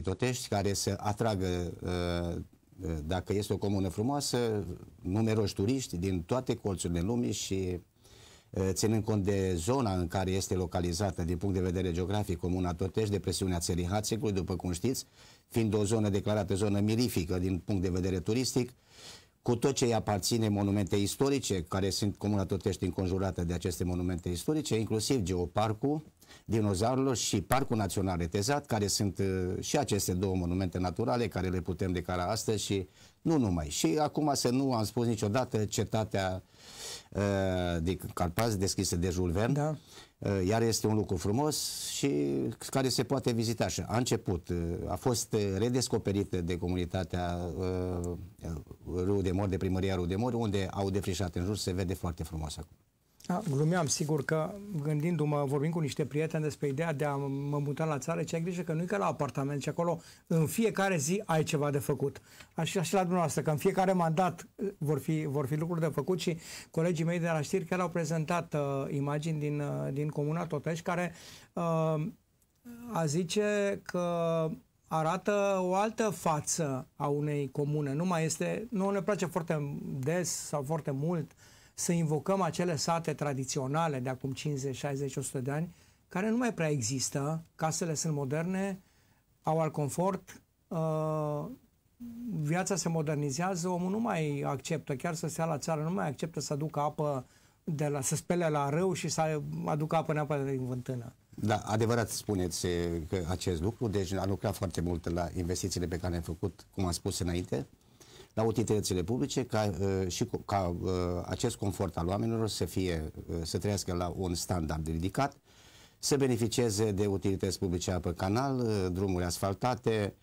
pitotești care să atragă, uh, uh, dacă este o comună frumoasă, numeroși turiști din toate colțurile lumii și uh, ținând cont de zona în care este localizată din punct de vedere geografic Comuna Totești, depresiunea țării Hațecului, după cum știți, fiind o zonă declarată zonă mirifică din punct de vedere turistic, cu tot ce îi aparține monumente istorice, care sunt Comuna Totești înconjurată de aceste monumente istorice, inclusiv geoparcul, dinozaurilor și Parcul Național Retezat, care sunt uh, și aceste două monumente naturale care le putem declara astăzi și nu numai. Și acum să nu am spus niciodată cetatea uh, de Carpați deschisă de Jules Verne, da. Uh, iar este un lucru frumos și care se poate vizita așa. A început, a fost redescoperită de comunitatea uh, de Mor, de primăria Râu de Mor, unde au defrișat în jur, se vede foarte frumos acum. Da, glumeam, sigur că gândindu-mă, vorbim cu niște prieteni despre ideea de a mă muta la țară, ce ai grijă că nu e ca la apartament, ci acolo în fiecare zi ai ceva de făcut. Așa și la dumneavoastră, că în fiecare mandat uh, vor fi, vor fi lucruri de făcut și colegii mei de la știri care au prezentat uh, imagini din, uh, din Comuna Totești, care uh, a zice că arată o altă față a unei comune. Nu mai este, nu ne place foarte des sau foarte mult să invocăm acele sate tradiționale de acum 50, 60, 100 de ani, care nu mai prea există, casele sunt moderne, au al confort, uh, viața se modernizează, omul nu mai acceptă, chiar să se ia la țară, nu mai acceptă să aducă apă de la, să spele la râu și să aducă apă neapărat din vântână. Da, adevărat spuneți uh, că acest lucru, deci a lucrat foarte mult la investițiile pe care le-am făcut, cum am spus înainte, la utilitățile publice ca, uh, și ca uh, acest confort al oamenilor să, fie, uh, să trăiască la un standard ridicat, să beneficieze de utilități publice apă canal, drumuri asfaltate,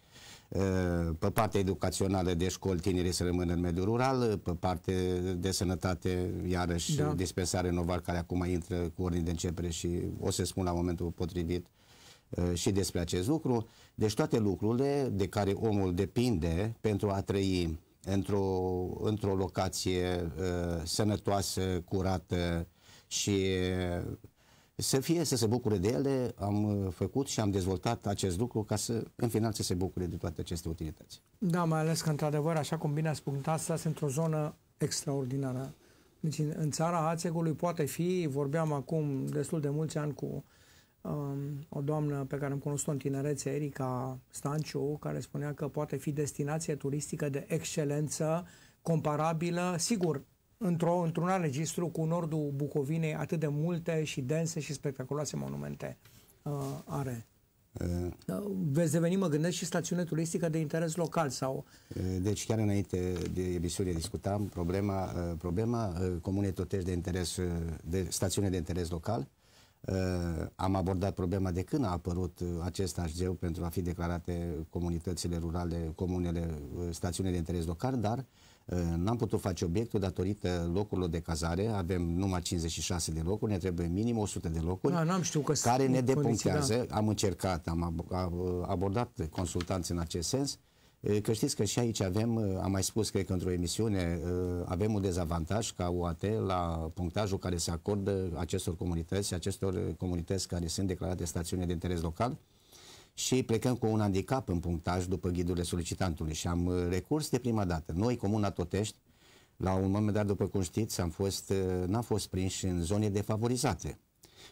pe partea educațională de școli tinerii să rămână în mediul rural, pe partea de sănătate, iarăși da. dispensare Novar care acum intră cu ordine de începere și o să spun la momentul potrivit și despre acest lucru. Deci toate lucrurile de care omul depinde pentru a trăi într-o, într locație uh, sănătoasă, curată și uh, să fie să se bucure de ele, am uh, făcut și am dezvoltat acest lucru ca să, în final, să se bucure de toate aceste utilități. Da, mai ales că, într-adevăr, așa cum bine ați punctat, stați într-o zonă extraordinară. Deci, în, țara Hațegului poate fi, vorbeam acum destul de mulți ani cu Um, o doamnă pe care am cunoscut-o în tinerețe, Erica Stanciu, care spunea că poate fi destinație turistică de excelență, comparabilă, sigur, într-o, într-un alt registru cu nordul Bucovinei, atât de multe și dense și spectaculoase monumente uh, are. Uh, Veți deveni, mă gândesc, și stațiune turistică de interes local sau... Deci chiar înainte de emisiune discutam problema, uh, problema uh, comunei totești de interes, uh, de stațiune de interes local Uh, am abordat problema de când a apărut uh, acest HG pentru a fi declarate comunitățile rurale, comunele, uh, stațiunile de interes local, dar n-am putut face obiectul datorită locurilor de cazare. Avem numai 56 de locuri, ne trebuie minim 100 de locuri da, am că care ne depunctează. Da. Am încercat, am abordat consultanți în acest sens Că știți că și aici avem, am mai spus, cred că într-o emisiune, avem un dezavantaj ca UAT la punctajul care se acordă acestor comunități și acestor comunități care sunt declarate stațiune de interes local și plecăm cu un handicap în punctaj după ghidurile solicitantului și am recurs de prima dată. Noi, Comuna Totești, la un moment dat, după cum știți, am fost, n fost prinși în zone defavorizate.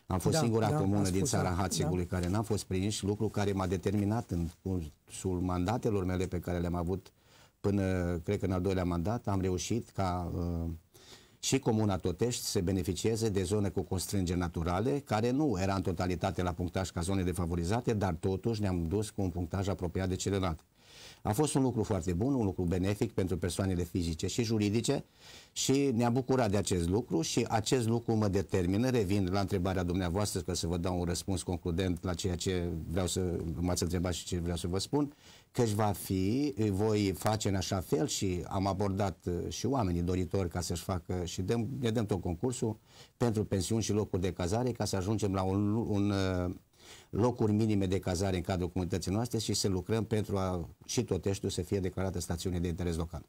Am fost da, singura da, comună din țara Hațigului da. da. care n-a fost prins, lucru care m-a determinat în cursul mandatelor mele pe care le-am avut până, cred că în al doilea mandat, am reușit ca uh, și Comuna Totești se beneficieze de zone cu constrângeri naturale, care nu era în totalitate la punctaj ca zone defavorizate, dar totuși ne-am dus cu un punctaj apropiat de celelalte. A fost un lucru foarte bun, un lucru benefic pentru persoanele fizice și juridice și ne am bucurat de acest lucru și acest lucru mă determină, revin la întrebarea dumneavoastră, ca să vă dau un răspuns concludent la ceea ce vreau să m-ați întrebat și ce vreau să vă spun, își va fi, voi face în așa fel și am abordat uh, și oamenii doritori ca să-și facă și dăm, ne dăm tot concursul pentru pensiuni și locuri de cazare ca să ajungem la un, un uh, locuri minime de cazare în cadrul comunității noastre și să lucrăm pentru a și Toteștiul să fie declarată stațiune de interes local.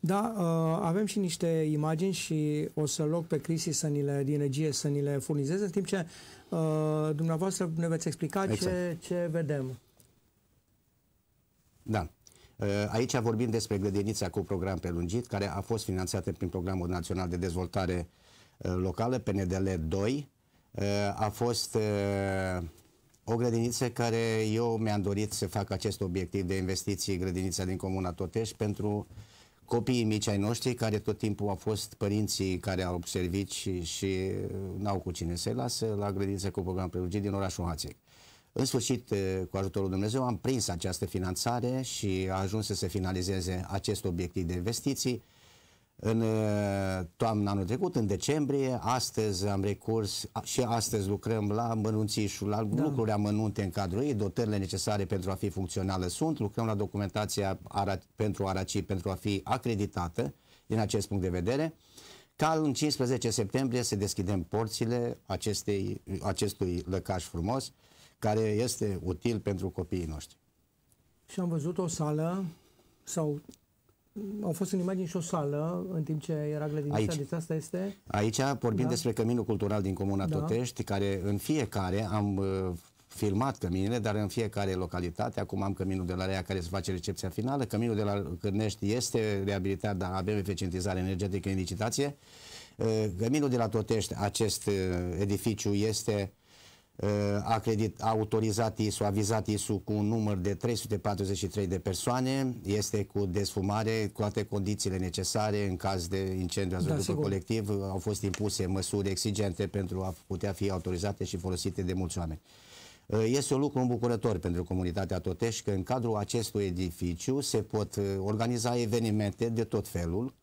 Da, uh, avem și niște imagini și o să loc pe Crisi să ni le, din regie să ni le furnizeze, în timp ce uh, dumneavoastră ne veți explica exact. ce, ce vedem. Da. Uh, aici vorbim despre grădinița cu program prelungit, care a fost finanțată prin Programul Național de Dezvoltare Locală, PNDL 2. A fost o grădiniță care eu mi-am dorit să fac acest obiectiv de investiții, grădinița din Comuna Toteș, pentru copiii mici ai noștri, care tot timpul au fost părinții care au servici și, și uh, n-au cu cine să-i lasă la grădiniță cu program prelugit din orașul Hațec. În sfârșit, uh, cu ajutorul Dumnezeu, am prins această finanțare și a ajuns să se finalizeze acest obiectiv de investiții în toamna anul trecut, în decembrie, astăzi am recurs și astăzi lucrăm la mănunțișul, la da. lucruri amănunte în cadrul ei, dotările necesare pentru a fi funcțională sunt, lucrăm la documentația pentru Araci pentru a fi acreditată din acest punct de vedere. Ca în 15 septembrie să deschidem porțile acestei, acestui lăcaș frumos, care este util pentru copiii noștri. Și am văzut o sală sau au fost în imagini și o sală în timp ce era grădinița, Aici. deci asta este... Aici vorbim da. despre Căminul Cultural din Comuna da. Totești, care în fiecare am uh, filmat căminile, dar în fiecare localitate, acum am căminul de la Rea care se face recepția finală, căminul de la Cârnești este reabilitat, dar avem eficientizare energetică în licitație, uh, căminul de la Totești, acest uh, edificiu este Eh, a autorizat ISU, avizat ISU cu un număr de 343 de persoane, este cu desfumare, cu toate condițiile necesare în caz de incendiu azotul da, colectiv, au fost impuse măsuri exigente pentru a putea fi autorizate și folosite de mulți oameni. Eh, este un lucru îmbucurător pentru comunitatea Totești că în cadrul acestui edificiu se pot eh, organiza evenimente de tot felul,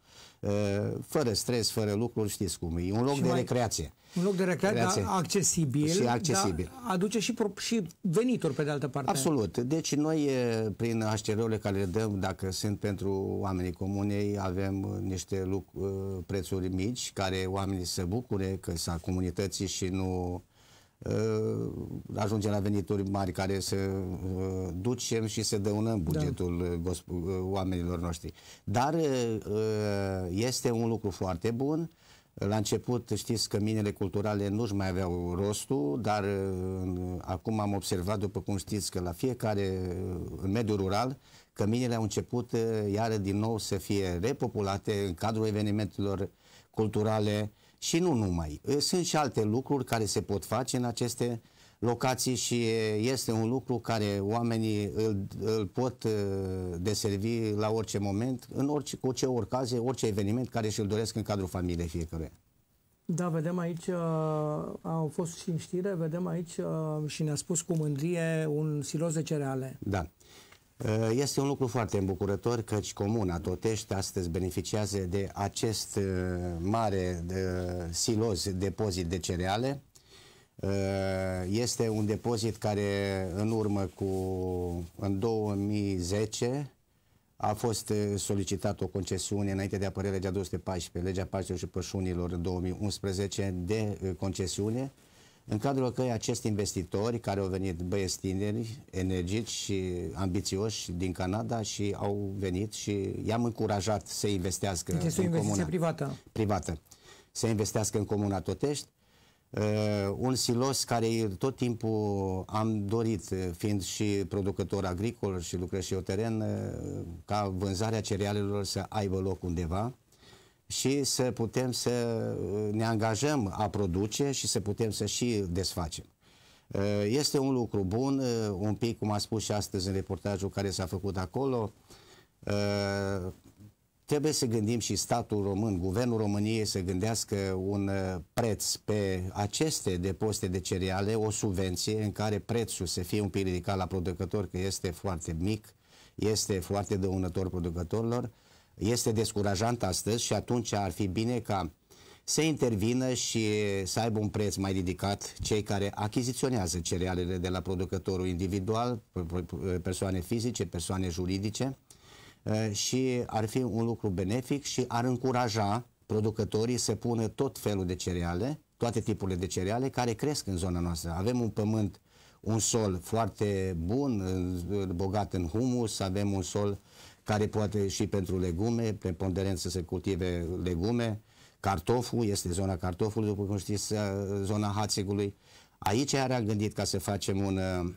fără stres, fără lucruri, știți cum e, un loc și de mai, recreație un loc de recreație accesibil, și accesibil. Da, aduce și, și venituri pe de altă parte. Absolut. Deci noi, prin HCR-urile care le dăm, dacă sunt pentru oamenii comunei, avem niște ă, prețuri mici, care oamenii se bucure că sunt comunității și nu ă, ajungem la venituri mari care să ă, ducem și să dăunăm da. bugetul da. oamenilor noștri. Dar este un lucru foarte bun la început știți că minele culturale nu-și mai aveau rostul, dar uh, acum am observat, după cum știți, că la fiecare, uh, în mediul rural, minele au început uh, iară din nou să fie repopulate în cadrul evenimentelor culturale și nu numai. Sunt și alte lucruri care se pot face în aceste uh, locații și este un lucru care oamenii îl, îl pot uh, deservi la orice moment, în orice, cu orice ocazie, orice eveniment care și-l doresc în cadrul familiei fiecare. Da, vedem aici, uh, au fost și în știre, vedem aici uh, și ne-a spus cu mândrie un silos de cereale. Da. Uh, este un lucru foarte îmbucurător căci Comuna Totești astăzi beneficiază de acest uh, mare de siloz depozit de cereale Eh, este un depozit care în urmă cu, în 2010, a fost eh, solicitată o concesiune înainte de a legea 214, legea pașilor și pășunilor în 2011 de eh, concesiune, în cadrul căi acești investitori care au venit băieți tineri, energici și ambițioși din Canada și au venit și i-am încurajat să investească deci în comuna. privată. Privată. Să investească în comuna Totești Uh, un silos care tot timpul am dorit, eh, fiind și producător agricol și lucrez și eu teren, uh, ca vânzarea cerealelor să aibă loc undeva și să putem să ne angajăm a produce și să putem să și desfacem. Uh, este un lucru bun, un pic cum a spus și astăzi în reportajul care s-a făcut acolo, Trebuie să gândim și statul român, guvernul României să gândească un uh, preț pe aceste depozite de cereale, o subvenție în care prețul să fie un pic ridicat la producător, că este foarte mic, este foarte dăunător producătorilor, este descurajant astăzi și atunci ar fi bine ca să intervină și să aibă un preț mai ridicat cei care achiziționează cerealele de la producătorul individual, persoane fizice, persoane juridice, Eh, și ar fi un lucru benefic și ar încuraja producătorii să pună tot felul de cereale, toate tipurile de cereale care cresc în zona noastră. Avem un pământ, un sol foarte bun, bogat în humus, avem un sol care poate și pentru legume, ponderență să se cultive legume, cartoful, este zona cartofului, după cum știți, eh, zona hațegului. Aici era gândit ca să facem un, eh,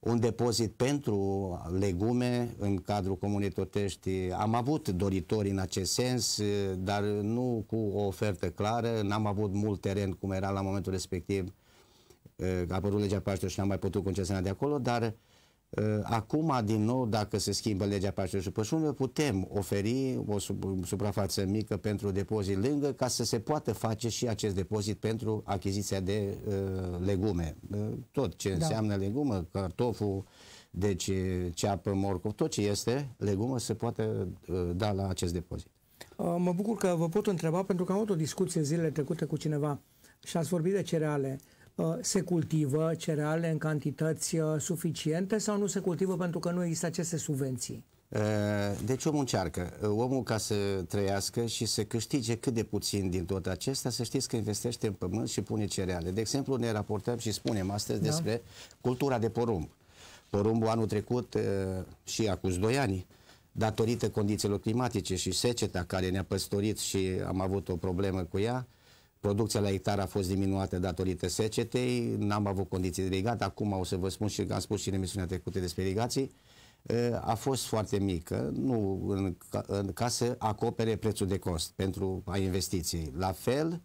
un depozit pentru legume în cadrul comunității Am avut doritori în acest sens, dar nu cu o ofertă clară. N-am avut mult teren cum era la momentul respectiv. A apărut legea Paștelor și n-am mai putut concesiona de acolo, dar Ă, acum, din nou, dacă se schimbă legea pașilor și pășunilor, putem oferi o suprafață mică pentru depozit lângă ca să se poată face și acest depozit pentru achiziția de uh, legume. Ă, tot ce da. înseamnă legumă, cartoful, deci ceapă, morcov, tot ce este legumă se poate uh, da la acest depozit. Uh, mă bucur că vă pot întreba pentru că am avut o discuție zilele trecute cu cineva și ați vorbit de cereale. Uh, Uh, se cultivă cereale în cantități uh, suficiente sau nu se cultivă pentru că nu există aceste subvenții? Uh, deci omul încearcă. Omul ca să trăiască și să câștige cât de puțin din tot acesta, să știți că investește în pământ și pune cereale. De exemplu, ne raportăm și spunem astăzi da. despre cultura de porumb. Porumbul anul trecut și acum 2 ani, datorită condițiilor climatice și seceta care ne-a păstorit și am avut o problemă cu ea, Producția la hectare a fost diminuată datorită secetei, n-am avut condiții de irigat, acum o să vă spun și am spus și în emisiunea trecută despre irigații, uh, a fost foarte mică, nu în, în, ca să acopere prețul de cost pentru a investiții. La fel,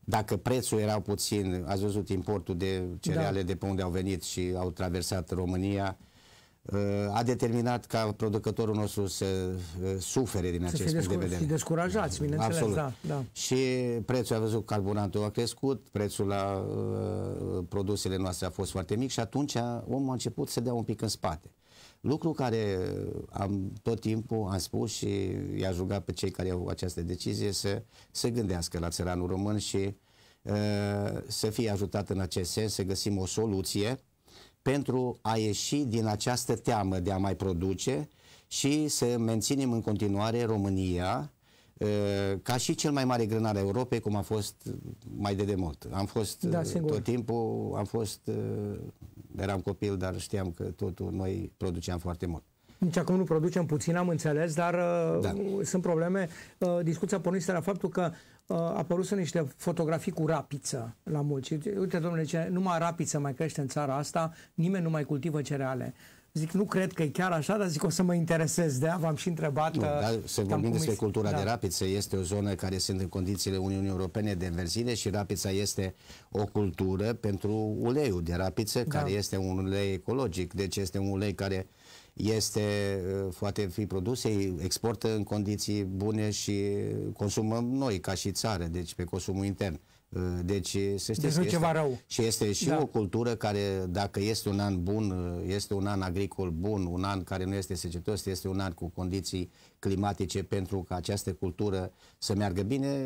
dacă prețul era puțin, ați văzut importul de cereale da. de pe unde au venit și au traversat România, Uh, a determinat ca producătorul nostru să uh, sufere din să acest punct de vedere. Să descurajați, bineînțeles, Absolut. da, da. Și prețul, a văzut, carburantul a crescut, prețul la uh, produsele noastre a fost foarte mic și atunci omul a început să dea un pic în spate. Lucru care am tot timpul am spus și i-aș ruga pe cei care au această decizie să se gândească la țăranul român și uh, să fie ajutat în acest sens, să găsim o soluție pentru a ieși din această teamă de a mai produce și să menținem în continuare România uh, ca și cel mai mare grânar a Europei, cum a fost mai de demult. Am fost da, uh, tot timpul, am fost, uh, eram copil, dar știam că totul noi produceam foarte mult. Deci acum nu producem puțin, am înțeles, dar da. sunt probleme. Discuția pornise la faptul că Uh, apăruse niște fotografii cu rapiță la mulți. Uite, domnule, ce, numai rapiță mai crește în țara asta, nimeni nu mai cultivă cereale. Zic, nu cred că e chiar așa, dar zic, o să mă interesez de ea, v-am și întrebat. Nu, uh, dar să vorbim despre cultura da. de rapiță, este o zonă care sunt în condițiile Uniunii Europene de înverzire și rapița este o cultură pentru uleiul de rapiță, da. care este un ulei ecologic, deci este un ulei care uh, este, uh, poate fi produse, exportă în condiții bune și consumăm noi ca și țară, deci pe consumul intern. Uh, deci, să știți deci că este, ceva rău. Și este și da. o cultură care, dacă este un an bun, uh, este un an agricol bun, un an care nu este secetos, este un an cu condiții climatice pentru ca această cultură să meargă bine,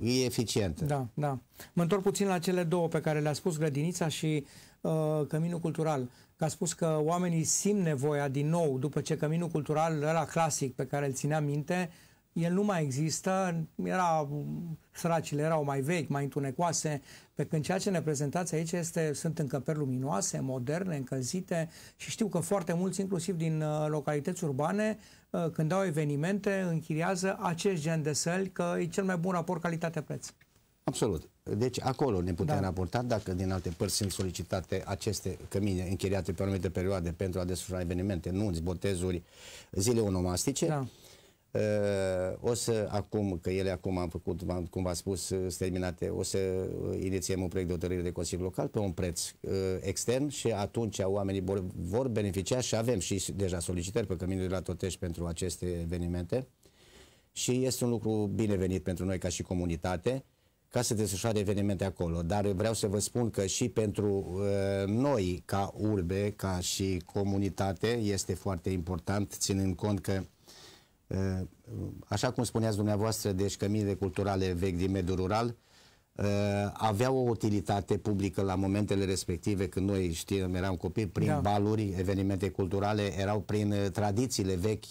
e eficientă. Da, da. Mă întorc puțin la cele două pe care le-a spus, grădinița și uh, căminul cultural că a spus că oamenii simt nevoia din nou, după ce căminul cultural era clasic pe care îl ținea minte, el nu mai există, era, săracile erau mai vechi, mai întunecoase, pe când ceea ce ne prezentați aici este, sunt încăperi luminoase, moderne, încălzite și știu că foarte mulți, inclusiv din uh, localități urbane, uh, când au evenimente, închiriază acest gen de săli, că e cel mai bun raport calitate-preț. Absolut. Deci acolo ne putem da. raporta dacă din alte părți sunt solicitate aceste cămine închiriate pe anumite perioade pentru a desfășura evenimente, nunți, botezuri, zile onomastice. Da. Uh, o să, acum, că ele acum am făcut, cum v-am spus, uh, sunt terminate, o să uh, inițiem un proiect de hotărâre de Consiliu Local pe un preț extern și atunci oamenii vor, vor beneficia și avem și deja solicitări pe căminul de la Totești pentru aceste evenimente și este un lucru binevenit pentru noi ca și comunitate ca să desfășoare evenimente acolo. Dar vreau să vă spun că și pentru uh, noi, ca urbe, ca și comunitate, este foarte important, ținând cont că, uh, așa cum spuneați dumneavoastră, deci căminile culturale vechi din mediul rural uh, aveau o utilitate publică la momentele respective, când noi știam eram copii, prin da. baluri, evenimente culturale, erau prin uh, tradițiile vechi,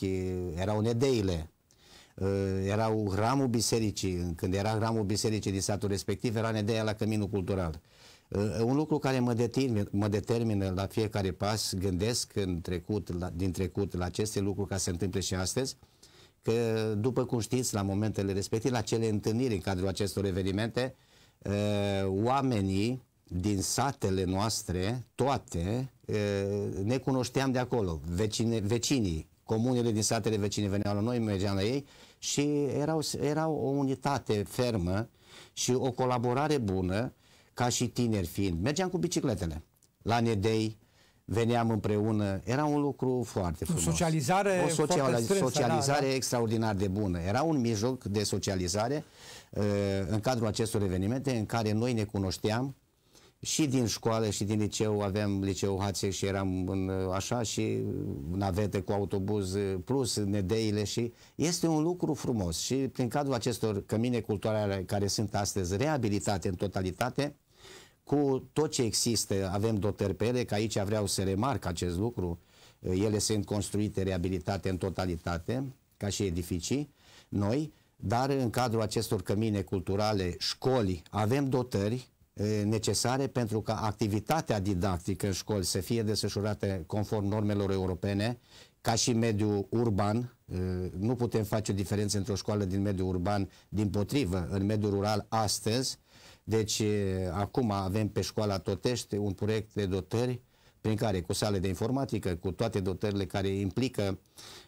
erau nedeile Eh, erau ramul bisericii, când era ramul bisericii din satul respectiv, era nedeia la căminul cultural. Eh, un lucru care mă, determin, mă determină la fiecare pas, gândesc în trecut, la, din trecut la aceste lucruri care se întâmplă și astăzi, că după cum știți, la momentele respective, la cele întâlniri în cadrul acestor evenimente, eh, oamenii din satele noastre, toate, ne cunoșteam de acolo, vecine, vecinii, comunele din satele vecine veneau la noi, mergeam la ei și erau, erau o unitate fermă și o colaborare bună, ca și tineri fiind. Mergeam cu bicicletele la Nedei, veneam împreună, era un lucru foarte frumos. Socializare o da, socializare, strânsă, socializare da, da. extraordinar de bună. Era un mijloc de socializare uh, în cadrul acestor evenimente în care noi ne cunoșteam, și din școală și din liceu, aveam liceu Hațe și eram în, așa și navete cu autobuz plus nedeile și este un lucru frumos și prin cadrul acestor cămine culturale care sunt astăzi reabilitate în totalitate, cu tot ce există, avem dotări pe ele, că aici vreau să remarc acest lucru, ele sunt construite, reabilitate în totalitate, ca și edificii noi, dar în cadrul acestor cămine culturale, școli, avem dotări, necesare pentru ca activitatea didactică în școli să fie desfășurată conform normelor europene, ca și mediul urban, nu putem face o diferență între o școală din mediul urban, din potrivă, în mediul rural astăzi. Deci, acum avem pe școala Totești un proiect de dotări prin care cu sale de informatică, cu toate dotările care implică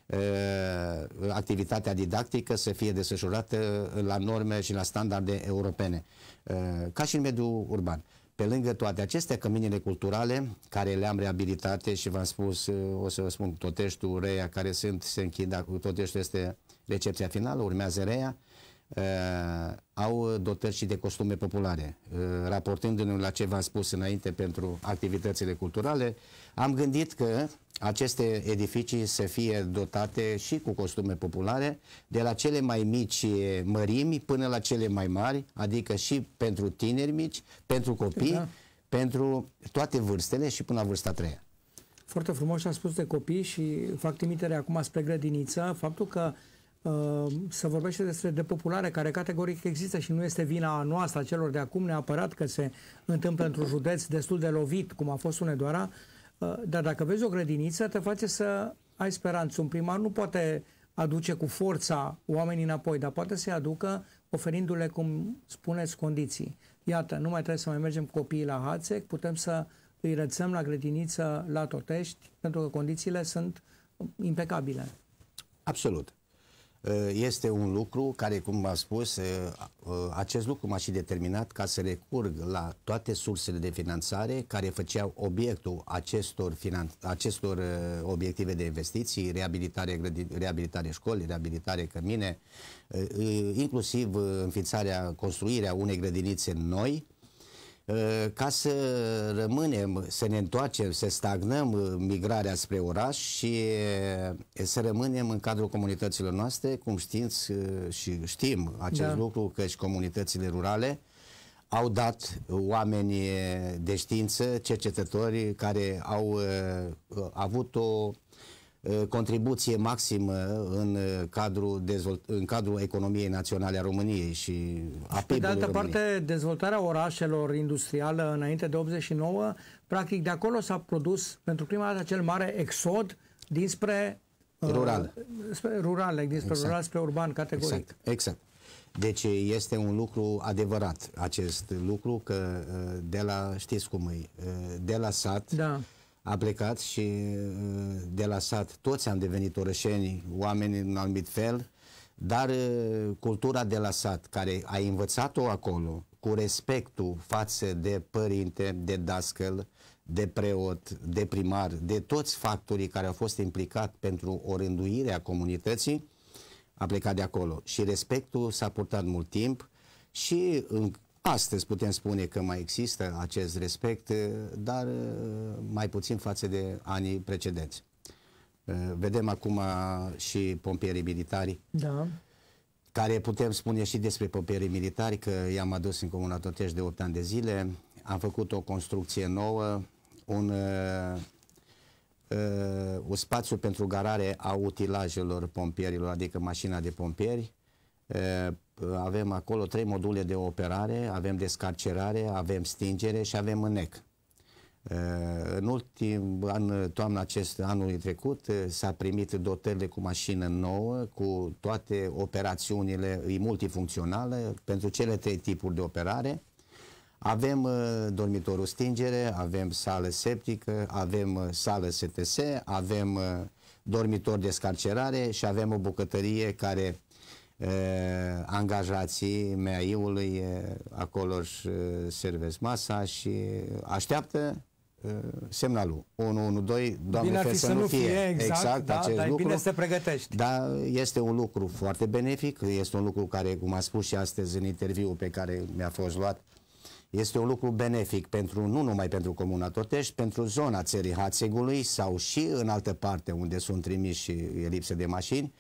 uh, activitatea didactică să fie desfășurată la norme și la standarde europene, uh, ca și în mediul urban. Pe lângă toate acestea, căminile culturale, care le-am reabilitate și v-am spus, uh, o să vă spun, Toteștul, Reia, care sunt, se închid, Toteștul este recepția finală, urmează Rea, Eh, au dotări și de costume populare. Eh, raportându-ne la ce v-am spus înainte pentru activitățile culturale, am gândit că aceste edificii să fie dotate și cu costume populare, de la cele mai mici mărimi până la cele mai mari, adică și pentru tineri mici, pentru copii, da. pentru toate vârstele și până la vârsta treia. Foarte frumos a spus de copii și fac trimitere acum spre grădiniță, faptul că uh, Ehm, să vorbește despre depopulare care categoric există și nu este vina noastră a celor de acum neapărat că se întâmplă într-un județ destul de lovit, cum a fost Unedoara, ehm, dar dacă vezi o grădiniță, te face să ai speranță. Un primar nu poate aduce cu forța oamenii înapoi, dar poate să-i aducă oferindu-le, cum spuneți, condiții. Iată, nu mai trebuie să mai mergem cu copiii la hațe, putem să îi rățăm la grădiniță, la totești, pentru că condițiile sunt impecabile. Absolut. Ă, este un lucru care, cum v-am spus, ă, ă, acest lucru m-a și determinat ca să recurg la toate sursele de finanțare care făceau obiectul acestor, acestor obiective de investiții, reabilitare, reabilitare școli, reabilitare cămine, inclusiv înființarea, construirea unei grădinițe noi, Eh, ca să rămânem, să ne întoarcem, să stagnăm eh, migrarea spre oraș și eh, să rămânem în cadrul comunităților noastre, cum știți și știm acest da. lucru, că și comunitățile rurale au dat oameni de știință, cercetători care au avut o Uh, contribuție maximă în uh, cadrul, dezvolt- în cadrul economiei naționale a României și a Pe de altă României. parte, dezvoltarea orașelor industrială înainte de 89, practic de acolo s-a produs pentru prima dată acel mare exod dinspre uh, rural, spre rural deci dinspre exact. rural spre urban categoric. Exact. exact. Deci este un lucru adevărat acest lucru că de la, știți cum e, de la sat da a plecat și uh, de la sat toți am devenit orășeni, oameni în anumit fel, dar uh, cultura de la sat, care a învățat-o acolo, cu respectul față de părinte, de dascăl, de preot, de primar, de toți factorii care au fost implicat pentru a comunității, a plecat de acolo. Și respectul s-a purtat mult timp și în Astăzi putem spune că mai există acest respect, dar uh, mai puțin față de anii precedenți. Uh, vedem acum și pompierii militari, da. care putem spune și despre pompierii militari, că i-am adus în Comuna Totești de 8 ani de zile, am făcut o construcție nouă, un, uh, un spațiu pentru garare a utilajelor pompierilor, adică mașina de pompieri, avem acolo trei module de operare, avem descarcerare, avem stingere și avem mânec. Uh, în ultim an, toamna acest anului trecut, uh, s-a primit dotările cu mașină nouă, cu toate operațiunile multifuncționale pentru cele trei tipuri de operare. Avem uh, dormitorul stingere, avem sală septică, avem sală STS, avem dormitor descarcerare și avem o bucătărie care angajații MEAI-ului acolo își servesc masa și așteaptă semnalul 112, Doamne bine ar fi să, nu fie, fie exact, exact da, acest dar lucru. bine să pregătești. Da, este un lucru foarte benefic, este un lucru care, cum a spus și astăzi în interviu pe care mi-a fost luat, este un lucru benefic pentru, nu numai pentru Comuna Totești, pentru zona țării Hațegului sau și în altă parte unde sunt trimiși și e lipsă de mașini,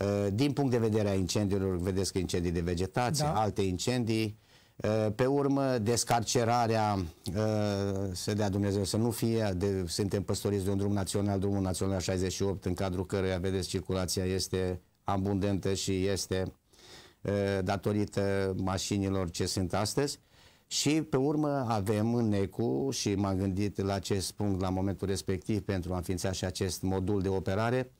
Uh, din punct de vedere a incendiilor, vedeți că incendii de vegetație, da. alte incendii, uh, pe urmă, descarcerarea, uh, să dea Dumnezeu să nu fie, de, suntem păstoriți de un drum național, drumul național 68, în cadrul căruia, vedeți, circulația este abundentă și este datorită mașinilor ce sunt astăzi. Și pe urmă avem în NECU și m-am gândit la acest punct la momentul respectiv pentru a înființa și acest modul de operare,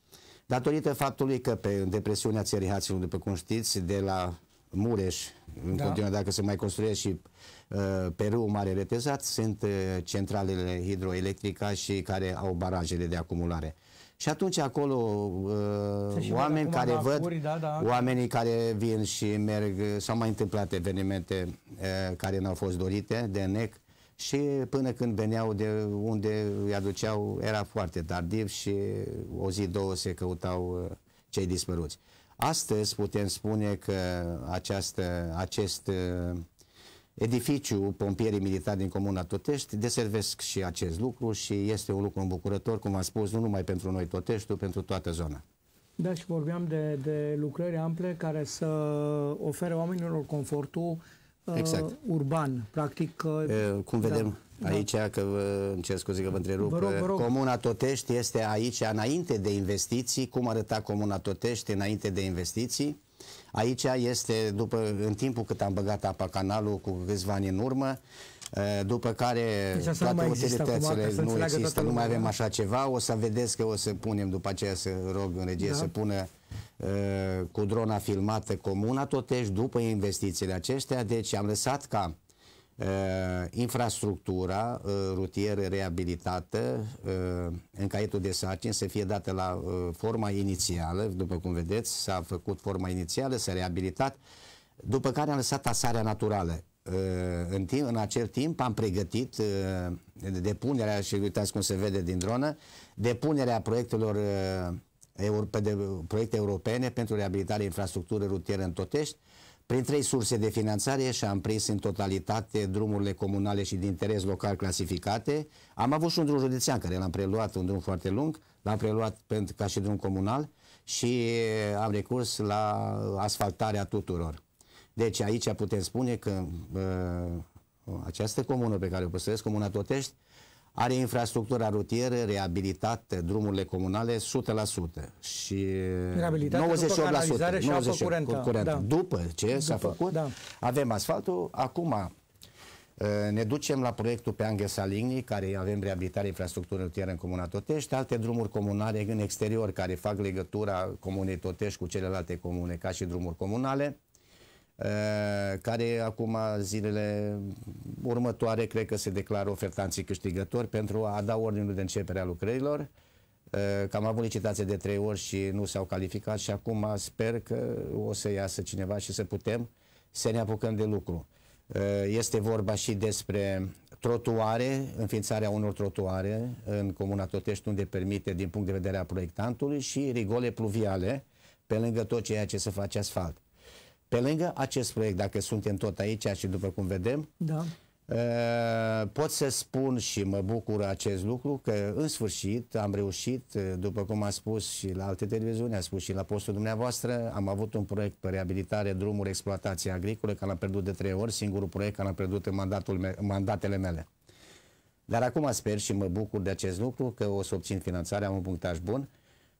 datorită faptului că pe depresiunea țării Haților, după cum știți, de la Mureș, în da. continuare dacă se mai construiesc și uh, pe râul Mare Retezat, sunt uh, centralele hidroelectrica și care au barajele de acumulare. Și atunci acolo uh, oameni care văd, acuri, da, da. oamenii care vin și merg, uh, s-au mai întâmplat evenimente uh, care n-au fost dorite de NEC, uh, și până când veneau de unde îi aduceau era foarte tardiv și o zi, două se căutau uh, cei dispăruți. Astăzi putem spune că această, acest uh, edificiu pompierii militari din Comuna Totești deservesc și acest lucru și este un lucru îmbucurător, cum am spus, nu numai pentru noi Toteștiul, pentru toată zona. Da, și vorbeam de, de lucrări ample care să ofere oamenilor confortul Uh, exact. urban, practic. Cum da. vedem da, aici, da. că vă, încerc scuze că vă întrerup, vă rog, vă rog. Comuna Totești este aici înainte de investiții, cum arăta Comuna Totești înainte de investiții. Aici este, după, în timpul cât am băgat apa canalul cu câțiva ani în urmă, după care deci toate nu utilitățile acum, nu există, nu mai avem da? așa ceva, o să vedeți că o să punem după aceea să rog în regie da. să pună cu drona filmată comuna, toteși după investițiile acestea, deci am lăsat ca infrastructura rutieră reabilitată în caietul de sarcini să fie dată la forma inițială, după cum vedeți, s-a făcut forma inițială, s-a reabilitat, după care am lăsat tasarea naturală. În, timp, în acel timp am pregătit depunerea, și uitați cum se vede din dronă, depunerea proiectelor proiecte europene pentru reabilitarea infrastructurii rutiere în Totești, prin trei surse de finanțare și am prins în totalitate drumurile comunale și de interes local clasificate. Am avut și un drum județean care l-am preluat, un drum foarte lung, l-am preluat pentru, ca și drum comunal și am recurs la asfaltarea tuturor. Deci aici putem spune că uh, această comună pe care o păstrez, Comuna Totești, uh, are infrastructura rutieră reabilitată, drumurile comunale 100% și 98%, 90% și 90 curentă. Da. După ce s-a făcut, da. avem asfaltul, acum uh, ne ducem la proiectul pe Anghel Salini, care avem reabilitare infrastructură rutieră în Comuna Totești, alte drumuri comunale în exterior care fac legătura Comunei Totești cu celelalte comune, ca și drumuri comunale. Eh, care acum zilele următoare cred că se declară ofertanții câștigători pentru a da ordinul de începere a lucrărilor. Eh, Cam am avut licitație de trei ori și nu s-au calificat și acum sper că o să iasă cineva și să putem să ne apucăm de lucru. Eh, este vorba și despre trotuare, înființarea unor trotuare în Comuna Totești, unde permite din punct de vedere a proiectantului și rigole pluviale, pe lângă tot ceea ce se face asfalt. Pe lângă acest proiect, dacă suntem tot aici și după cum vedem, da. Uh, pot să spun și mă bucur acest lucru că în sfârșit am reușit, uh, după cum am spus și la alte televiziuni, am spus și la postul dumneavoastră, am avut un proiect pe reabilitare drumuri exploatației agricole, care l-am pierdut de trei ori, singurul proiect care l-am pierdut în mandatul me mandatele mele. Dar acum sper și mă bucur de acest lucru că o să obțin finanțarea, am un punctaj bun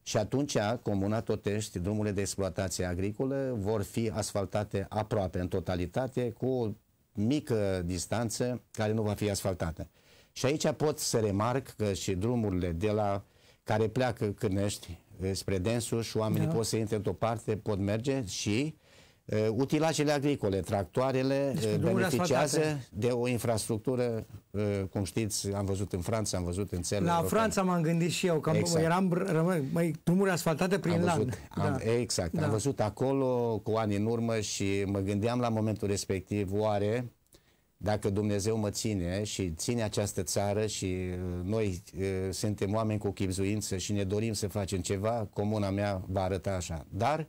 și atunci Comuna Totești, drumurile de exploatație agricolă vor fi asfaltate aproape în totalitate cu o mică distanță care nu va fi asfaltată. Și aici pot să remarc că și drumurile de la care pleacă Cârnești spre Densuș, oamenii da. pot să intre într-o parte, pot merge și uh, Utilajele agricole, tractoarele deci, beneficiază de o infrastructură, cum știți, am văzut în Franța, am văzut în țările La europene. Franța m-am gândit și eu, că exact. eram rămân, mai, drumuri asfaltate prin am văzut, land. Am, da. Exact, da. am văzut acolo cu ani în urmă și mă gândeam la momentul respectiv, oare dacă Dumnezeu mă ține și ține această țară și noi uh, suntem oameni cu chipzuință și ne dorim să facem ceva, comuna mea va arăta așa. Dar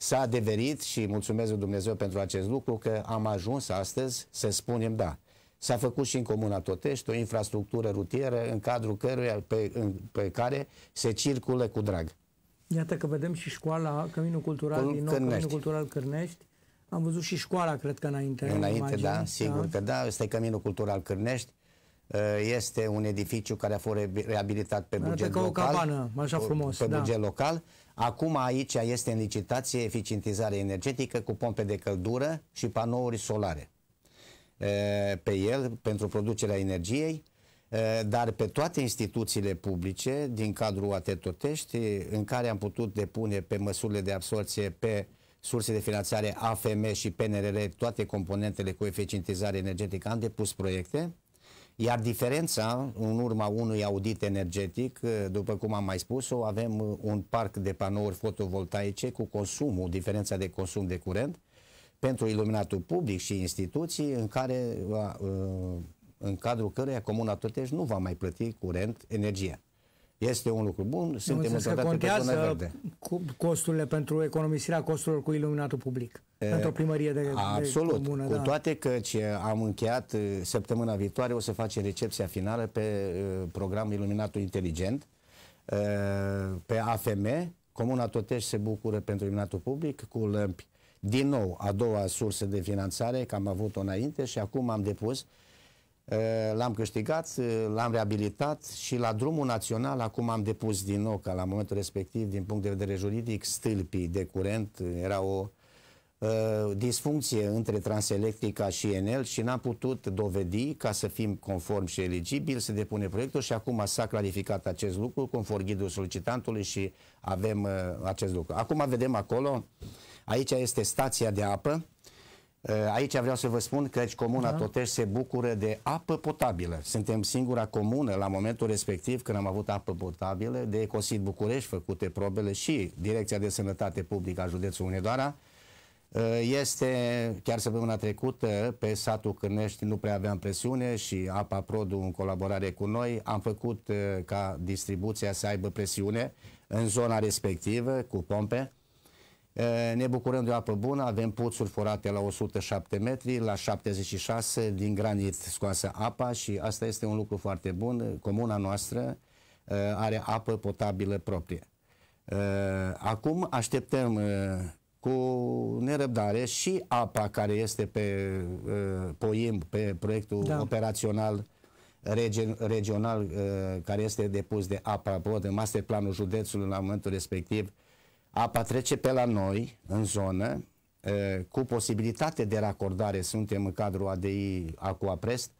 s-a adeverit și mulțumesc Dumnezeu pentru acest lucru că am ajuns astăzi să spunem da. S-a făcut și în Comuna Totești o infrastructură rutieră în cadrul căruia, pe, în, pe care se circulă cu drag. Iată că vedem și școala, Căminul Cultural, Căl, din nou, Cărnești. Căminul Cultural Cârnești. Am văzut și școala, cred că înainte. Înainte, imagine, da, sigur da. că da. Este Căminul Cultural Cârnești. Uh, este un edificiu care a fost reabilitat pe Arată buget ca local. o cabană, așa frumos. Pe da. buget local Acum aici este în licitație eficientizare energetică cu pompe de căldură și panouri solare pe el pentru producerea energiei, dar pe toate instituțiile publice din cadrul Atetotești, în care am putut depune pe măsurile de absorție, pe surse de finanțare AFM și PNRR, toate componentele cu eficientizare energetică, am depus proiecte iar diferența, în urma unui audit energetic, eh, după cum am mai spus-o, avem eh, un parc de panouri fotovoltaice cu consumul, diferența de consum de curent, pentru iluminatul public și instituții în care eh, în cadrul căreia Comuna Totești nu va mai plăti curent energie. Este un lucru bun, suntem întotdeauna pe zonă verde. Cu costurile pentru economisirea costurilor cu iluminatul public. E, pentru o primărie de Absolut. De comună, cu da. toate că ce am încheiat uh, săptămâna viitoare o să face recepția finală pe uh, programul Iluminatul Inteligent uh, pe AFM. Comuna Toteș se bucură pentru iluminatul public cu lămpi. Din nou, a doua sursă de finanțare, că am avut-o înainte și acum am depus Eh, l-am câștigat, eh, l-am reabilitat și la drumul național acum am depus din nou, ca la momentul respectiv, din punct de vedere juridic, stâlpii de curent. Era o eh, disfuncție între Transelectrica și Enel și n-am putut dovedi ca să fim conform și eligibil să depune proiectul și acum s-a clarificat acest lucru conform ghidul solicitantului și avem uh, acest lucru. Acum vedem acolo, aici este stația de apă, Eh, aici vreau să vă spun că Comuna da. Totești se bucură de apă potabilă. Suntem singura comună la momentul respectiv când am avut apă potabilă de Ecosit București, făcute probele și Direcția de Sănătate Publică a județului Unedoara. Eh, este, chiar săptămâna trecută, pe satul Cârnești nu prea aveam presiune și APA Produ în colaborare cu noi am făcut eh, ca distribuția să aibă presiune în zona respectivă cu pompe Eh, ne bucurăm de o apă bună, avem puțuri furate la 107 metri, la 76 din granit scoasă apa și asta este un lucru foarte bun. Comuna noastră eh, are apă potabilă proprie. Eh, acum așteptăm cu nerăbdare și apa care este pe POIM, pe proiectul da. operațional region, regional care este depus de apa, de master județului la momentul respectiv, apa trece pe la noi, în zonă, cu posibilitate de racordare, suntem în cadrul ADI Aquaprest,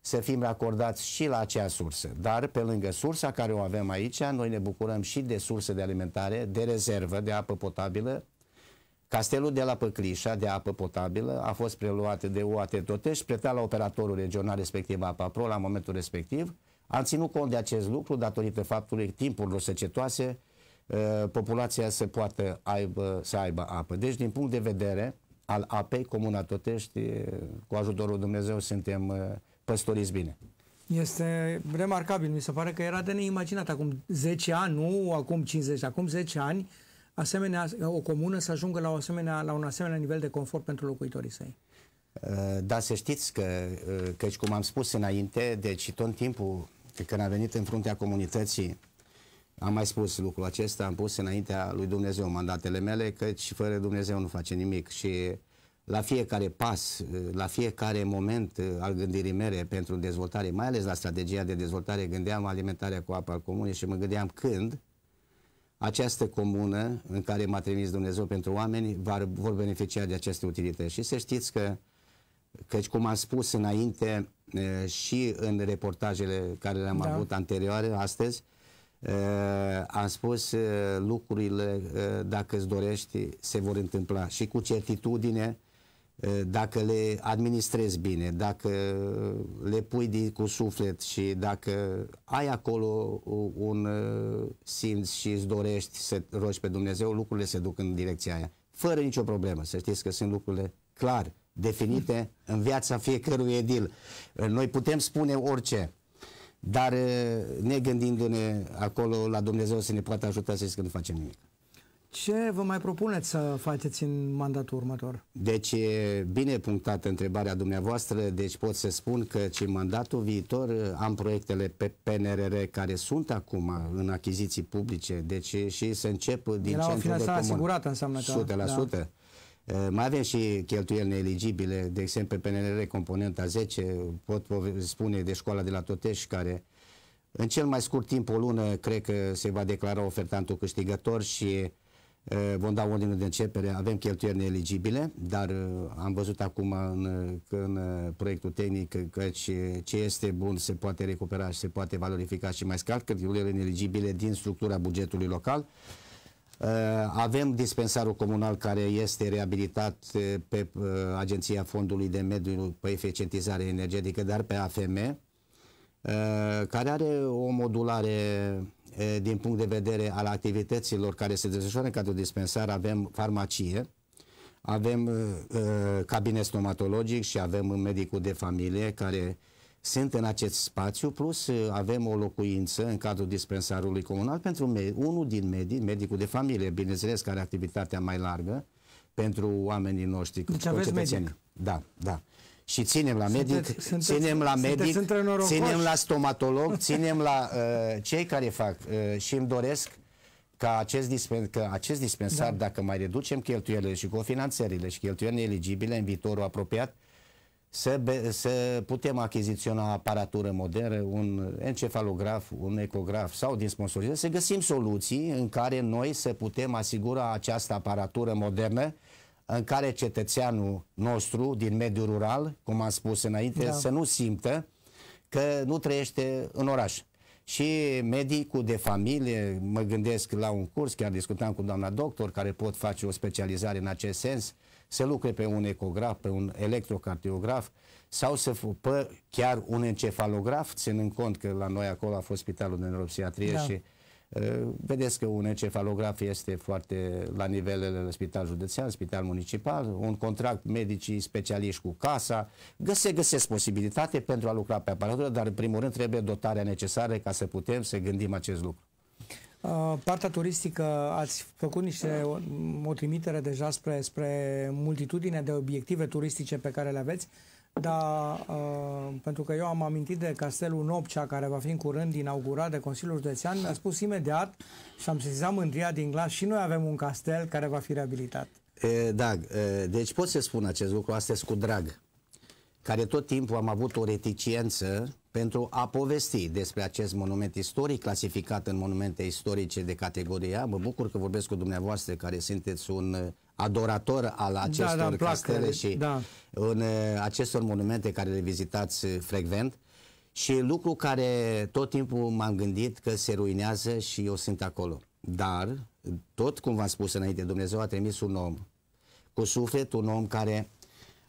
să fim racordați și la acea sursă. Dar pe lângă sursa care o avem aici, noi ne bucurăm și de surse de alimentare, de rezervă, de apă potabilă. Castelul de la Păclișa de apă potabilă, a fost preluat de UAT Totești, preta la operatorul regional respectiv APAPRO la momentul respectiv. Am ținut cont de acest lucru datorită faptului timpurilor secetoase, Eh, populația să poată aibă, să aibă apă. Deci, din punct de vedere al apei, Comuna Totești, cu ajutorul Dumnezeu, suntem eh, păstoriți bine. Este remarcabil, mi se pare că era de neimaginat acum 10 ani, nu acum 50, acum 10 ani, asemenea, o comună să ajungă la, o asemenea, la un asemenea nivel de confort pentru locuitorii săi. Eh, da, să știți că, căci cum am spus înainte, deci tot timpul când a venit în fruntea comunității, am mai spus lucrul acesta, am pus înaintea lui Dumnezeu mandatele mele, căci fără Dumnezeu nu face nimic și la fiecare pas, la fiecare moment uh, al gândirii mele pentru dezvoltare, mai ales la strategia de dezvoltare, gândeam alimentarea cu apă al comunei și mă gândeam când această comună în care m-a trimis Dumnezeu pentru oameni vor beneficia de aceste utilități. Și să știți că, căci cum am spus înainte uh, și în reportajele care le-am da. avut anterioare, astăzi, Eh, am spus eh, lucrurile, eh, dacă îți dorești, se vor întâmpla și cu certitudine, dacă le administrezi bine, dacă le pui din, cu suflet și dacă ai acolo un simț și îți dorești să rogi pe Dumnezeu, lucrurile se duc în direcția aia. Fără nicio problemă, să știți că sunt lucrurile clar definite în viața fiecărui edil. Noi putem spune orice, dar gândindu ne acolo la Dumnezeu să ne poată ajuta să zic că nu facem nimic. Ce vă mai propuneți să faceți în mandatul următor? Deci, bine punctată întrebarea dumneavoastră, deci pot să spun că în mandatul viitor am proiectele pe PNRR care sunt acum în achiziții publice, deci și să încep din Era ce de comun. asigurată înseamnă că... 100%. Da. Eh, mai avem și cheltuieli neeligibile, de exemplu PNR componenta 10, pot spune de școala de la Totești care în cel mai scurt timp, o lună, cred că se va declara ofertantul câștigător și eh, vom da ordinul de începere. Avem cheltuieli neeligibile, dar eh, am văzut acum în, în proiectul tehnic că ce este bun se poate recupera și se poate valorifica și mai scad cheltuielile neeligibile din structura bugetului local. Eh, avem dispensarul comunal care este reabilitat eh, pe eh, Agenția Fondului de Mediu pe eficientizare energetică, dar pe AFM, care are o modulare din punct de vedere al activităților care se desfășoară în cadrul dispensar. Avem farmacie, avem cabinet stomatologic și avem medicul de familie care sunt în acest spațiu, plus uh, avem o locuință în cadrul dispensarului comunal pentru unul din medii, medicul de familie, bineînțeles, care are activitatea mai largă pentru oamenii noștri. Deci aveți medic. Da, da și ținem la medic, sunteți, sunteți, ținem la medic, ținem la stomatolog, ținem la uh, cei care fac uh, și îmi doresc ca acest, dispen, că acest dispensar, da. dacă mai reducem cheltuielile și cofinanțările și cheltuielile eligibile în viitorul apropiat, să, be, să putem achiziționa aparatură modernă, un encefalograf, un ecograf sau din sponsorizare, să găsim soluții în care noi să putem asigura această aparatură modernă în care cetățeanul nostru din mediul rural, cum am spus înainte, da. să nu simtă că nu trăiește în oraș și medicul de familie, mă gândesc la un curs, chiar discutam cu doamna doctor, care pot face o specializare în acest sens, să lucre pe un ecograf, pe un electrocardiograf sau să fă chiar un encefalograf, ținând cont că la noi acolo a fost spitalul de neuropsiatrie da. și Eh, vedeți că un encefalograf este foarte la nivelele spital județean, spital municipal, un contract medicii specialiști cu casa. găse, găsesc posibilitate pentru a lucra pe aparatură, dar în primul rând trebuie dotarea necesară ca să putem să gândim acest lucru. Uh, partea turistică, ați făcut niște o, o trimitere deja spre, spre multitudine de obiective turistice pe care le aveți dar uh, pentru că eu am amintit de Castelul Nopcea, care va fi în curând inaugurat de Consiliul Județean, mi-a spus imediat și am sesizat mândria din glas și noi avem un castel care va fi reabilitat. E, da, e, deci pot să spun acest lucru, astăzi cu drag, care tot timpul am avut o reticiență pentru a povesti despre acest monument istoric, clasificat în monumente istorice de categoria. Mă bucur că vorbesc cu dumneavoastră, care sunteți un adorator al da, acestor da, da, castele și da. în eh, acestor monumente care le vizitați eh, frecvent. Și lucru care tot timpul m-am gândit că se ruinează și eu sunt acolo. Dar, tot cum v-am spus înainte, Dumnezeu a trimis un om cu suflet, un om care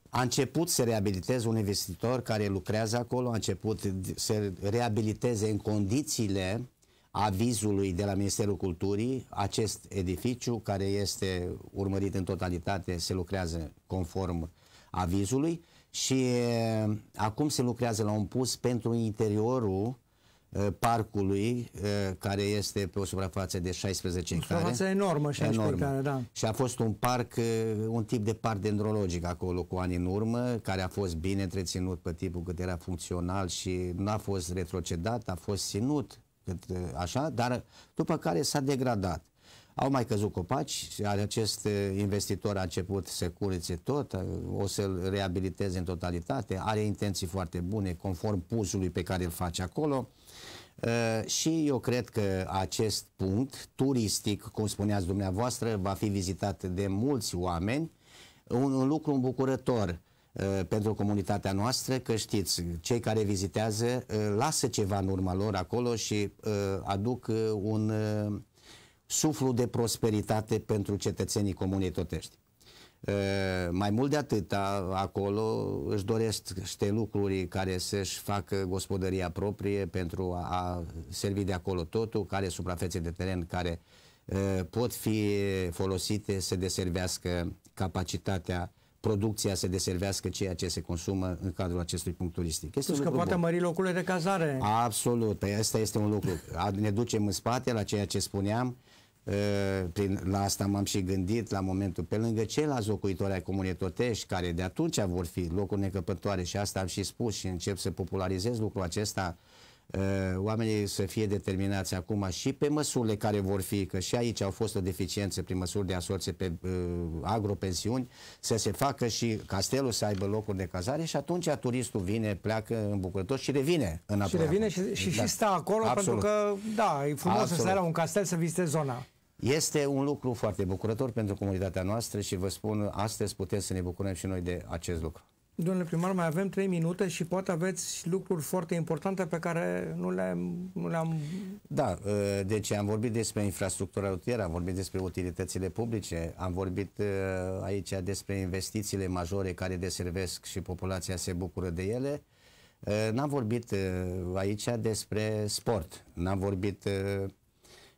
a început să reabiliteze un investitor care lucrează acolo, a început să reabiliteze în condițiile avizului de la Ministerul Culturii, acest edificiu care este urmărit în totalitate, se lucrează conform avizului și acum se lucrează la un pus pentru interiorul parcului care este pe o suprafață de 16 hectare. Suprafața enormă, 16 hectare, da. Și a fost un parc, un tip de parc dendrologic acolo cu ani în urmă, care a fost bine întreținut pe tipul cât era funcțional și nu a fost retrocedat, a fost ținut cât așa, dar după care s-a degradat. Au mai căzut copaci, acest investitor a început să curețe tot, o să-l reabiliteze în totalitate, are intenții foarte bune, conform puzului pe care îl face acolo. Și eu cred că acest punct turistic, cum spuneați dumneavoastră, va fi vizitat de mulți oameni, un, un lucru îmbucurător. Uh, pentru comunitatea noastră, că știți, cei care vizitează uh, lasă ceva în urma lor acolo și uh, aduc un suflu de prosperitate pentru cetățenii totești. Mai mult de atât, acolo își dorește lucruri care să-și facă gospodăria proprie pentru a servi de acolo totul, care suprafețe de teren care pot fi folosite să deservească capacitatea producția să deservească ceea ce se consumă în cadrul acestui punct turistic. Este deci că poate bun. mări locurile de cazare. Absolut, păi asta este un lucru. Ne ducem în spate la ceea ce spuneam, prin, la asta m-am și gândit la momentul, pe lângă ceilalți locuitori ai comunității, care de atunci vor fi locuri necăpătoare și asta am și spus și încep să popularizez lucrul acesta Eh, oamenii să fie determinați acum și pe măsurile care vor fi, că și aici au fost o deficiență prin măsuri de asorție pe uh, agropensiuni, să se facă și castelul să aibă locuri de cazare și atunci turistul vine, pleacă îmbucurător și revine în Și revine și, și, da. și stă acolo Absolut. pentru că, da, e frumos Absolut. să stai la un castel să vizitezi zona. Este un lucru foarte bucurător pentru comunitatea noastră și vă spun, astăzi putem să ne bucurăm și noi de acest lucru. Domnule primar, mai avem 3 minute și poate aveți lucruri foarte importante pe care nu le-am... Nu le-am... Da, ă, deci am vorbit despre infrastructura rutieră, am vorbit despre utilitățile publice, am vorbit ă, aici despre investițiile majore care deservesc și populația se bucură de ele. Ă, n-am vorbit aici despre sport, n-am vorbit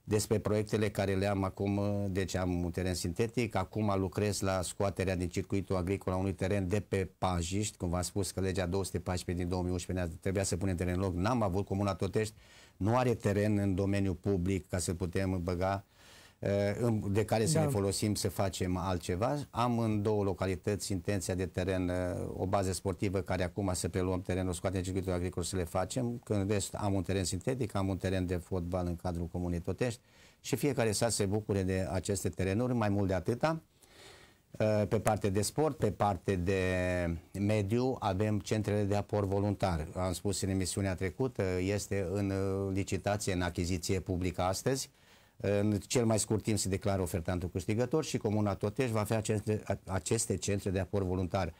despre proiectele care le am acum, uh, deci am un teren sintetic, acum lucrez la scoaterea din circuitul agricol a unui teren de pe pajiști, cum v-am spus că legea 214 din 2011 trebuia să punem teren în loc, n-am avut Comuna Totești, nu are teren în domeniul public ca să putem băga uh, Eh, de care să da. ne folosim să facem altceva. Am în două localități intenția de teren, eh, o bază sportivă care acum să preluăm terenul, scoatem circuitul agricol să le facem. Când în rest am un teren sintetic, am un teren de fotbal în cadrul comunii Totești și fiecare sat se bucure de aceste terenuri, mai mult de atâta. Eh, pe parte de sport, pe parte de mediu, avem centrele de aport voluntar. Am spus în emisiunea trecută, este în licitație, în achiziție publică astăzi în cel mai scurt timp se declară ofertantul câștigător și Comuna Totești va avea aceste, aceste centre de apor voluntar.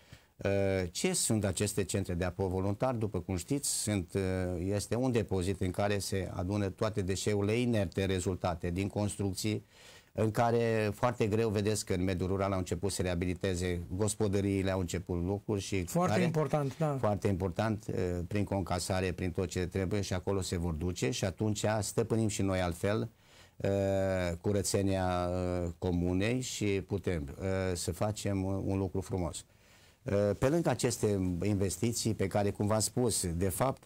Uh, ce sunt aceste centre de apor voluntar? După cum știți, sunt, uh, este un depozit în care se adună toate deșeurile inerte rezultate din construcții, în care foarte greu vedeți că în mediul rural au început să reabiliteze gospodăriile, au început lucruri și... Foarte care, important, da. Foarte important, uh, prin concasare, prin tot ce trebuie și acolo se vor duce și atunci stăpânim și noi altfel Eh, curățenia eh, comunei și putem eh, să facem un lucru frumos. Pe lângă aceste investiții pe care, cum v-am spus, de fapt,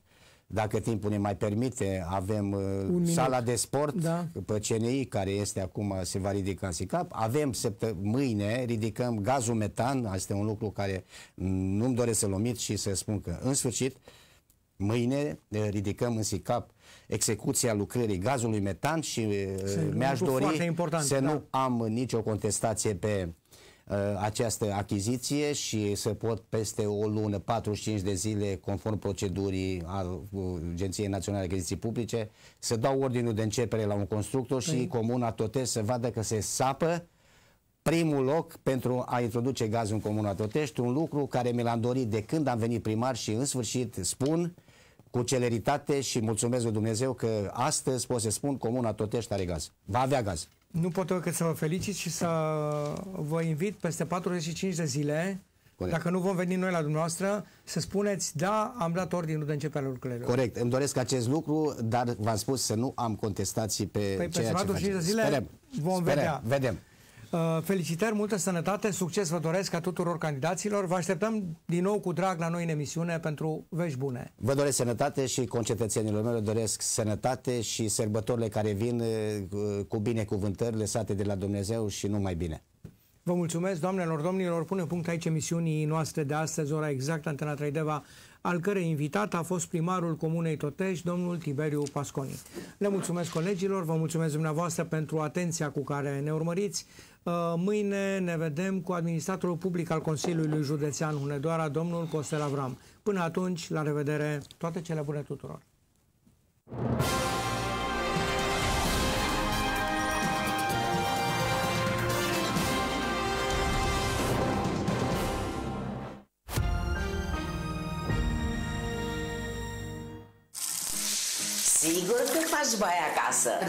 dacă timpul ne mai permite, avem Un sala minut. de sport da. pe CNI, care este acum, se va ridica în SICAP. Avem mâine, ridicăm gazul metan, asta e un lucru care nu-mi doresc să-l omit și să spun că, în sfârșit, mâine ridicăm în SICAP execuția lucrării gazului metan și mi-aș dori să da. nu am nicio contestație pe această achiziție și să pot peste o lună, 45 de zile, conform procedurii al uh, Agenției Naționale de Achiziții Publice, să dau ordinul de începere la un constructor și păi. Comuna Totești să vadă că se sapă primul loc pentru a introduce gazul în Comuna Totești, un lucru care mi l-am dorit de când am venit primar și în sfârșit spun cu celeritate și mulțumesc lui Dumnezeu că astăzi pot să spun Comuna Totești are gaz. Va avea gaz. Nu pot decât să vă felicit și să vă invit peste 45 de zile Corect. Dacă nu vom veni noi la dumneavoastră, să spuneți, da, am dat ordinul de începere a lucrărilor. Corect, îmi doresc acest lucru, dar v-am spus să nu am contestații pe păi, ceea pe 45 de zile Sperem. vom Sperem. vedea. Vedem. Uh, felicitări, multă sănătate, succes vă doresc ca tuturor candidaților. Vă așteptăm din nou cu drag la noi în emisiune pentru vești bune. Vă doresc sănătate și concetățenilor mei doresc sănătate și sărbătorile care vin uh, cu binecuvântări lăsate de la Dumnezeu și numai bine. Vă mulțumesc, doamnelor, domnilor. Pune punct aici emisiunii noastre de astăzi, ora exactă, Antena Traideva al cărei invitat a fost primarul Comunei Totești, domnul Tiberiu Pasconi. Le mulțumesc colegilor, vă mulțumesc dumneavoastră pentru atenția cu care ne urmăriți. Uh, mâine ne vedem cu administratorul public al Consiliului Județean Hunedoara, domnul Costel Avram. Până atunci, la revedere, toate cele bune tuturor! que faz bem à caça.